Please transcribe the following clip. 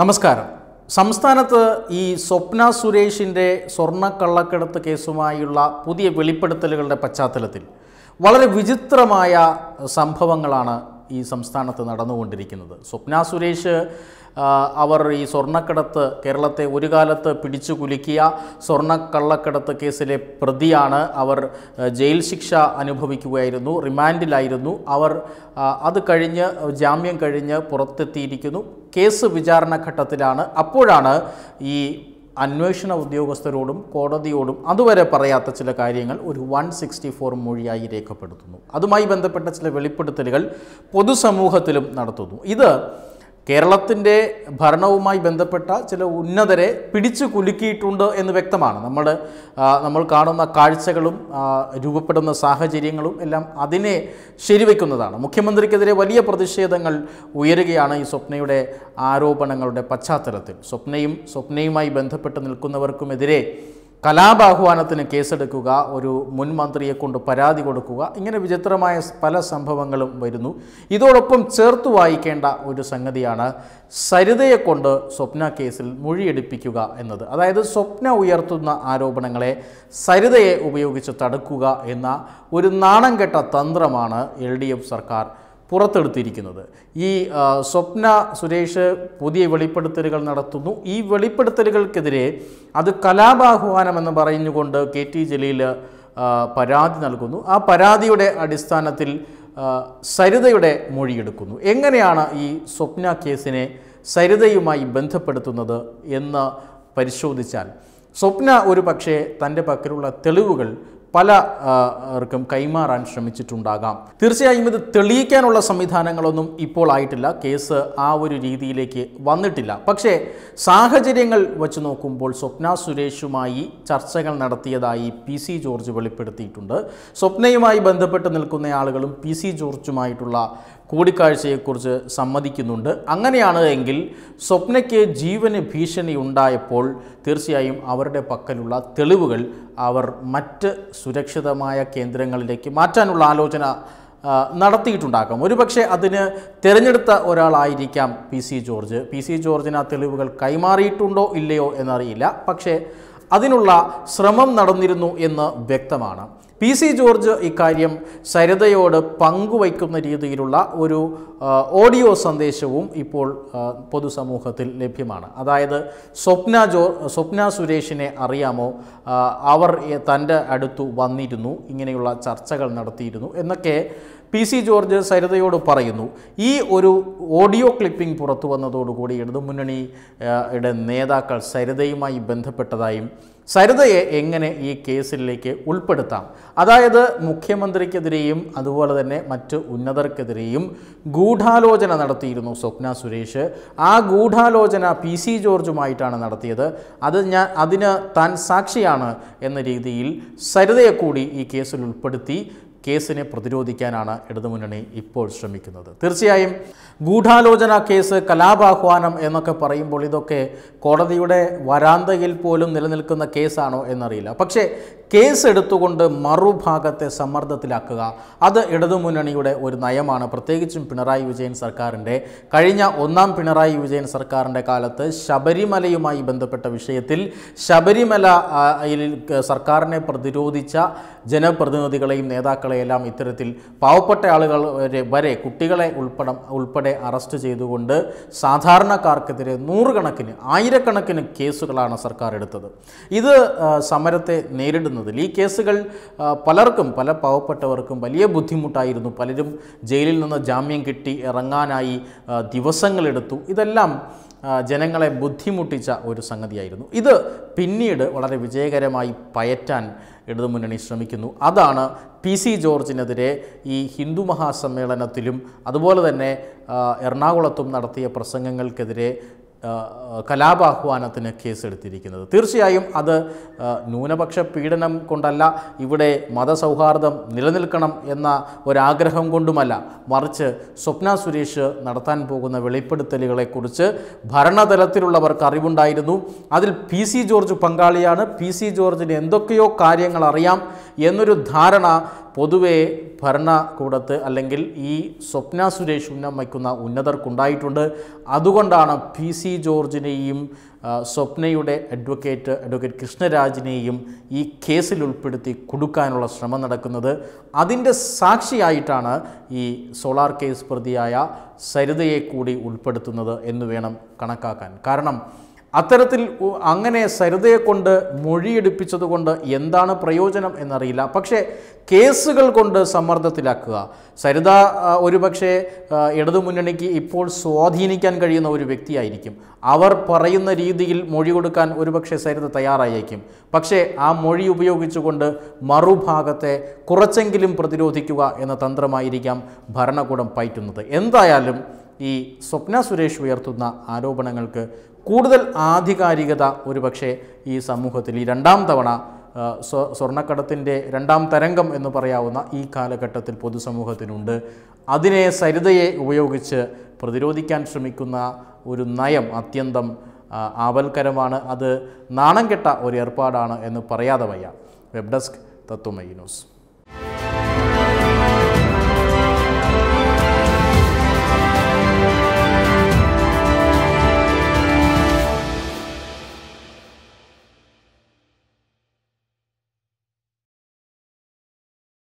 നമസ്കാരം സംസ്ഥാനത്ത് ഈ സ്വപ്ന സുരേഷിൻ്റെ സ്വർണ്ണക്കള്ളക്കടത്ത് കേസുമായുള്ള പുതിയ വെളിപ്പെടുത്തലുകളുടെ പശ്ചാത്തലത്തിൽ വളരെ വിചിത്രമായ സംഭവങ്ങളാണ് ഈ സംസ്ഥാനത്ത് നടന്നുകൊണ്ടിരിക്കുന്നത് സ്വപ്ന സുരേഷ് അവർ ഈ സ്വർണ്ണക്കടത്ത് കേരളത്തെ ഒരു കാലത്ത് പിടിച്ചു കുലുക്കിയ സ്വർണ്ണക്കള്ളക്കടത്ത് കേസിലെ പ്രതിയാണ് അവർ ജയിൽ ശിക്ഷ അനുഭവിക്കുകയായിരുന്നു റിമാൻഡിലായിരുന്നു അവർ അത് കഴിഞ്ഞ് ജാമ്യം കഴിഞ്ഞ് പുറത്തെത്തിയിരിക്കുന്നു കേസ് വിചാരണ ഘട്ടത്തിലാണ് അപ്പോഴാണ് ഈ അന്വേഷണ ഉദ്യോഗസ്ഥരോടും കോടതിയോടും അതുവരെ പറയാത്ത ചില കാര്യങ്ങൾ ഒരു വൺ സിക്സ്റ്റി ഫോർ മൊഴിയായി രേഖപ്പെടുത്തുന്നു അതുമായി ബന്ധപ്പെട്ട ചില വെളിപ്പെടുത്തലുകൾ പൊതുസമൂഹത്തിലും നടത്തുന്നു ഇത് കേരളത്തിൻ്റെ ഭരണവുമായി ബന്ധപ്പെട്ട ചില ഉന്നതരെ പിടിച്ചു കുലുക്കിയിട്ടുണ്ട് എന്ന് വ്യക്തമാണ് നമ്മൾ നമ്മൾ കാണുന്ന കാഴ്ചകളും രൂപപ്പെടുന്ന സാഹചര്യങ്ങളും എല്ലാം അതിനെ ശരിവെക്കുന്നതാണ് മുഖ്യമന്ത്രിക്കെതിരെ വലിയ പ്രതിഷേധങ്ങൾ ഉയരുകയാണ് ഈ സ്വപ്നയുടെ ആരോപണങ്ങളുടെ പശ്ചാത്തലത്തിൽ സ്വപ്നയും സ്വപ്നയുമായി ബന്ധപ്പെട്ട് നിൽക്കുന്നവർക്കുമെതിരെ കലാപാഹ്വാനത്തിന് കേസെടുക്കുക ഒരു മുൻ മന്ത്രിയെ കൊണ്ട് പരാതി കൊടുക്കുക ഇങ്ങനെ വിചിത്രമായ പല സംഭവങ്ങളും വരുന്നു ഇതോടൊപ്പം ചേർത്ത് വായിക്കേണ്ട ഒരു സംഗതിയാണ് സരിതയെ കൊണ്ട് സ്വപ്ന കേസിൽ മൊഴിയെടുപ്പിക്കുക എന്നത് അതായത് സ്വപ്ന ഉയർത്തുന്ന ആരോപണങ്ങളെ സരിതയെ ഉപയോഗിച്ച് തടുക്കുക എന്ന ഒരു നാണം കെട്ട തന്ത്രമാണ് എൽ സർക്കാർ പുറത്തെടുത്തിരിക്കുന്നത് ഈ സ്വപ്ന സുരേഷ് പുതിയ വെളിപ്പെടുത്തലുകൾ നടത്തുന്നു ഈ വെളിപ്പെടുത്തലുകൾക്കെതിരെ അത് കലാപാഹ്വാനം എന്ന് പറഞ്ഞുകൊണ്ട് കെ ടി ജലീൽ പരാതി നൽകുന്നു ആ പരാതിയുടെ അടിസ്ഥാനത്തിൽ സരിതയുടെ മൊഴിയെടുക്കുന്നു എങ്ങനെയാണ് ഈ സ്വപ്ന കേസിനെ സരിതയുമായി ബന്ധപ്പെടുത്തുന്നത് എന്ന് പരിശോധിച്ചാൽ സ്വപ്ന ഒരു പക്ഷേ തൻ്റെ പക്കലുള്ള തെളിവുകൾ പലർക്കും കൈമാറാൻ ശ്രമിച്ചിട്ടുണ്ടാകാം തീർച്ചയായും ഇത് തെളിയിക്കാനുള്ള സംവിധാനങ്ങളൊന്നും ഇപ്പോൾ ആയിട്ടില്ല കേസ് ആ ഒരു രീതിയിലേക്ക് വന്നിട്ടില്ല പക്ഷേ സാഹചര്യങ്ങൾ വച്ച് നോക്കുമ്പോൾ സ്വപ്ന സുരേഷുമായി ചർച്ചകൾ നടത്തിയതായി പി സി ജോർജ് വെളിപ്പെടുത്തിയിട്ടുണ്ട് സ്വപ്നയുമായി ബന്ധപ്പെട്ട് നിൽക്കുന്ന ആളുകളും പി സി ജോർജുമായിട്ടുള്ള കൂടിക്കാഴ്ചയെക്കുറിച്ച് സമ്മതിക്കുന്നുണ്ട് അങ്ങനെയാണ് എങ്കിൽ സ്വപ്നയ്ക്ക് ജീവന് ഭീഷണി ഉണ്ടായപ്പോൾ തീർച്ചയായും അവരുടെ പക്കലുള്ള തെളിവുകൾ അവർ മറ്റ് സുരക്ഷിതമായ കേന്ദ്രങ്ങളിലേക്ക് മാറ്റാനുള്ള ആലോചന നടത്തിയിട്ടുണ്ടാക്കാം ഒരുപക്ഷെ അതിന് തിരഞ്ഞെടുത്ത ഒരാളായിരിക്കാം പി സി ജോർജ് പി സി ജോർജിന് ആ തെളിവുകൾ കൈമാറിയിട്ടുണ്ടോ ഇല്ലയോ എന്നറിയില്ല പക്ഷേ അതിനുള്ള ശ്രമം നടന്നിരുന്നു എന്ന് വ്യക്തമാണ് പി സി ജോർജ് ഇക്കാര്യം സരിതയോട് പങ്കുവയ്ക്കുന്ന രീതിയിലുള്ള ഒരു ഓഡിയോ സന്ദേശവും ഇപ്പോൾ പൊതുസമൂഹത്തിൽ ലഭ്യമാണ് അതായത് സ്വപ്ന ജോ സ്വപ്ന സുരേഷിനെ അറിയാമോ അവർ തൻ്റെ അടുത്തു വന്നിരുന്നു ഇങ്ങനെയുള്ള ചർച്ചകൾ നടത്തിയിരുന്നു എന്നൊക്കെ പി സി ജോർജ് സരിതയോട് പറയുന്നു ഈ ഒരു ഓഡിയോ ക്ലിപ്പിംഗ് പുറത്തു വന്നതോടുകൂടി ഇട നേതാക്കൾ സരിതയുമായി ബന്ധപ്പെട്ടതായും സരിതയെ എങ്ങനെ ഈ കേസിലേക്ക് ഉൾപ്പെടുത്താം അതായത് മുഖ്യമന്ത്രിക്കെതിരെയും അതുപോലെ തന്നെ മറ്റ് ഉന്നതർക്കെതിരെയും ഗൂഢാലോചന നടത്തിയിരുന്നു സ്വപ്ന സുരേഷ് ആ ഗൂഢാലോചന പി സി ജോർജുമായിട്ടാണ് നടത്തിയത് അത് ഞാൻ അതിന് താൻ സാക്ഷിയാണ് എന്ന രീതിയിൽ സരിതയെ കൂടി ഈ കേസിൽ ഉൾപ്പെടുത്തി കേസിനെ പ്രതിരോധിക്കാനാണ് ഇടതുമുന്നണി ഇപ്പോൾ ശ്രമിക്കുന്നത് തീർച്ചയായും ഗൂഢാലോചന കേസ് കലാപാഹ്വാനം എന്നൊക്കെ പറയുമ്പോൾ ഇതൊക്കെ കോടതിയുടെ വരാന്തയിൽ പോലും നിലനിൽക്കുന്ന കേസാണോ എന്നറിയില്ല പക്ഷേ കേസ് എടുത്തുകൊണ്ട് മറുഭാഗത്തെ സമ്മർദ്ദത്തിലാക്കുക അത് ഇടതുമുന്നണിയുടെ ഒരു നയമാണ് പ്രത്യേകിച്ചും പിണറായി വിജയൻ സർക്കാരിൻ്റെ കഴിഞ്ഞ ഒന്നാം പിണറായി വിജയൻ സർക്കാരിൻ്റെ കാലത്ത് ശബരിമലയുമായി ബന്ധപ്പെട്ട വിഷയത്തിൽ ശബരിമല സർക്കാരിനെ പ്രതിരോധിച്ച ജനപ്രതിനിധികളെയും നേതാക്കളെയെല്ലാം ഇത്തരത്തിൽ പാവപ്പെട്ട ആളുകൾ വരെ കുട്ടികളെ ഉൾപ്പെടെ ഉൾപ്പെടെ അറസ്റ്റ് ചെയ്തുകൊണ്ട് സാധാരണക്കാർക്കെതിരെ നൂറുകണക്കിന് ആയിരക്കണക്കിന് കേസുകളാണ് സർക്കാർ എടുത്തത് ഇത് സമരത്തെ നേരിടുന്നതിൽ ഈ കേസുകൾ പലർക്കും പല പാവപ്പെട്ടവർക്കും വലിയ ബുദ്ധിമുട്ടായിരുന്നു പലരും ജയിലിൽ നിന്ന് ജാമ്യം കിട്ടി ഇറങ്ങാനായി ദിവസങ്ങളെടുത്തു ഇതെല്ലാം ജനങ്ങളെ ബുദ്ധിമുട്ടിച്ച ഒരു സംഗതിയായിരുന്നു ഇത് പിന്നീട് വളരെ വിജയകരമായി പയറ്റാൻ ഇടതുമുന്നണി ശ്രമിക്കുന്നു അതാണ് പി സി ജോർജിനെതിരെ ഈ ഹിന്ദു മഹാസമ്മേളനത്തിലും അതുപോലെ തന്നെ എറണാകുളത്തും നടത്തിയ പ്രസംഗങ്ങൾക്കെതിരെ കലാപാഹ്വാനത്തിന് കേസെടുത്തിരിക്കുന്നത് തീർച്ചയായും അത് ന്യൂനപക്ഷ പീഡനം കൊണ്ടല്ല ഇവിടെ മതസൗഹാർദ്ദം നിലനിൽക്കണം എന്ന ഒരാഗ്രഹം കൊണ്ടുമല്ല മറിച്ച് സ്വപ്ന സുരേഷ് നടത്താൻ പോകുന്ന വെളിപ്പെടുത്തലുകളെക്കുറിച്ച് ഭരണതലത്തിലുള്ളവർക്ക് അറിവുണ്ടായിരുന്നു അതിൽ പി സി ജോർജ് പങ്കാളിയാണ് പി സി ജോർജിന് എന്തൊക്കെയോ കാര്യങ്ങൾ അറിയാം എന്നൊരു ധാരണ പൊതുവേ ഭരണകൂടത്ത് അല്ലെങ്കിൽ ഈ സ്വപ്ന സുരേഷ് ഉന്നം വയ്ക്കുന്ന ഉന്നതർക്കുണ്ടായിട്ടുണ്ട് അതുകൊണ്ടാണ് പി സി ജോർജിനെയും സ്വപ്നയുടെ അഡ്വക്കേറ്റ് അഡ്വക്കേറ്റ് കൃഷ്ണരാജിനെയും ഈ കേസിൽ ഉൾപ്പെടുത്തി കൊടുക്കാനുള്ള ശ്രമം നടക്കുന്നത് അതിൻ്റെ സാക്ഷിയായിട്ടാണ് ഈ സോളാർ കേസ് പ്രതിയായ സരിതയെ കൂടി ഉൾപ്പെടുത്തുന്നത് എന്ന് വേണം കണക്കാക്കാൻ കാരണം അത്തരത്തിൽ അങ്ങനെ സരിതയെ കൊണ്ട് മൊഴിയെടുപ്പിച്ചത് കൊണ്ട് എന്താണ് പ്രയോജനം എന്നറിയില്ല പക്ഷേ കേസുകൾ കൊണ്ട് സമ്മർദ്ദത്തിലാക്കുക സരിത ഒരുപക്ഷെ ഇടതുമുന്നണിക്ക് ഇപ്പോൾ സ്വാധീനിക്കാൻ കഴിയുന്ന ഒരു വ്യക്തിയായിരിക്കും അവർ പറയുന്ന രീതിയിൽ മൊഴി കൊടുക്കാൻ ഒരുപക്ഷെ സരിത തയ്യാറായേക്കും പക്ഷേ ആ മൊഴി ഉപയോഗിച്ചുകൊണ്ട് മറുഭാഗത്തെ കുറച്ചെങ്കിലും പ്രതിരോധിക്കുക എന്ന തന്ത്രമായിരിക്കാം ഭരണകൂടം പയറ്റുന്നത് എന്തായാലും ഈ സ്വപ്ന സുരേഷ് ഉയർത്തുന്ന ആരോപണങ്ങൾക്ക് കൂടുതൽ ആധികാരികത ഒരുപക്ഷെ ഈ സമൂഹത്തിൽ ഈ രണ്ടാം തവണ സ്വർണ്ണക്കടത്തിൻ്റെ രണ്ടാം തരംഗം എന്ന് പറയാവുന്ന ഈ കാലഘട്ടത്തിൽ പൊതുസമൂഹത്തിനുണ്ട് അതിനെ സരിതയെ ഉപയോഗിച്ച് പ്രതിരോധിക്കാൻ ശ്രമിക്കുന്ന ഒരു നയം അത്യന്തം ആവൽക്കരമാണ് അത് നാണം കെട്ട ഒരു ഏർപ്പാടാണ് എന്ന് പറയാതെ വയ്യ വെബ് ഡെസ്ക് തത്വമൈ ന്യൂസ്